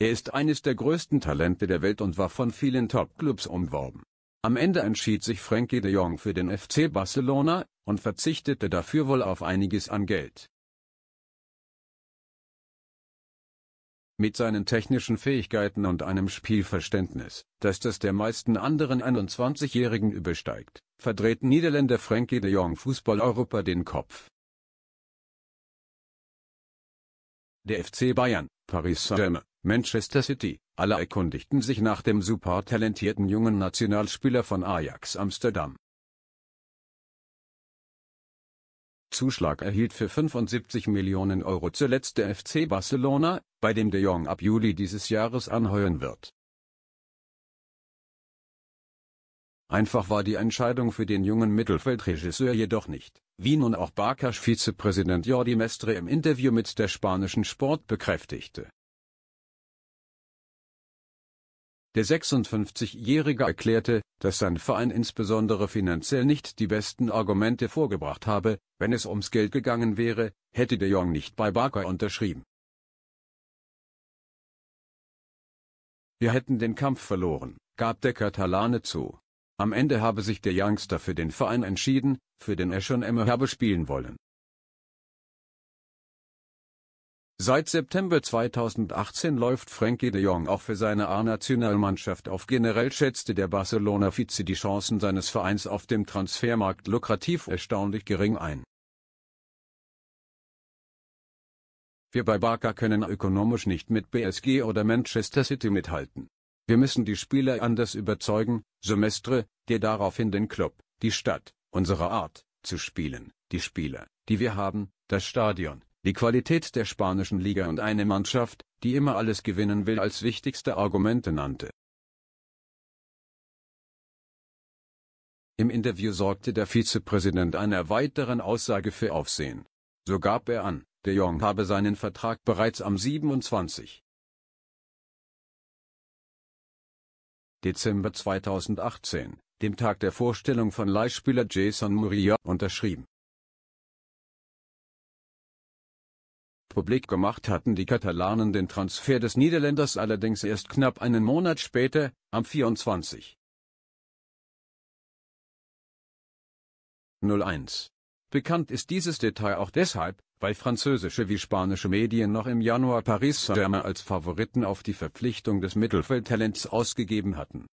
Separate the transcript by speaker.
Speaker 1: Er ist eines der größten Talente der Welt und war von vielen Topclubs umworben. Am Ende entschied sich Frankie de Jong für den FC Barcelona und verzichtete dafür wohl auf einiges an Geld. Mit seinen technischen Fähigkeiten und einem Spielverständnis, das das der meisten anderen 21-Jährigen übersteigt, verdreht Niederländer Frankie de Jong Fußball Europa den Kopf. Der FC Bayern, Paris Saint-Germain, Manchester City, alle erkundigten sich nach dem super talentierten jungen Nationalspieler von Ajax Amsterdam. Zuschlag erhielt für 75 Millionen Euro zuletzt der FC Barcelona, bei dem de Jong ab Juli dieses Jahres anheuern wird. Einfach war die Entscheidung für den jungen Mittelfeldregisseur jedoch nicht, wie nun auch Barkas Vizepräsident Jordi Mestre im Interview mit der spanischen Sport bekräftigte. Der 56-Jährige erklärte, dass sein Verein insbesondere finanziell nicht die besten Argumente vorgebracht habe, wenn es ums Geld gegangen wäre, hätte de Jong nicht bei Barker unterschrieben. Wir hätten den Kampf verloren, gab der Katalane zu. Am Ende habe sich der Youngster für den Verein entschieden, für den er schon immer habe spielen wollen. Seit September 2018 läuft Frankie de Jong auch für seine A-Nationalmannschaft auf. Generell schätzte der Barcelona-Vize die Chancen seines Vereins auf dem Transfermarkt lukrativ erstaunlich gering ein. Wir bei Barca können ökonomisch nicht mit BSG oder Manchester City mithalten. Wir müssen die Spieler anders überzeugen, Semestre, der daraufhin den Club, die Stadt, unsere Art, zu spielen, die Spieler, die wir haben, das Stadion, die Qualität der spanischen Liga und eine Mannschaft, die immer alles gewinnen will als wichtigste Argumente nannte. Im Interview sorgte der Vizepräsident einer weiteren Aussage für Aufsehen. So gab er an, de Jong habe seinen Vertrag bereits am 27. Dezember 2018, dem Tag der Vorstellung von Leihspieler Jason Murillo, unterschrieben. Publik gemacht hatten die Katalanen den Transfer des Niederländers allerdings erst knapp einen Monat später, am 24. 01. Bekannt ist dieses Detail auch deshalb, weil französische wie spanische Medien noch im Januar Paris Saint-Germain als Favoriten auf die Verpflichtung des Mittelfeldtalents ausgegeben hatten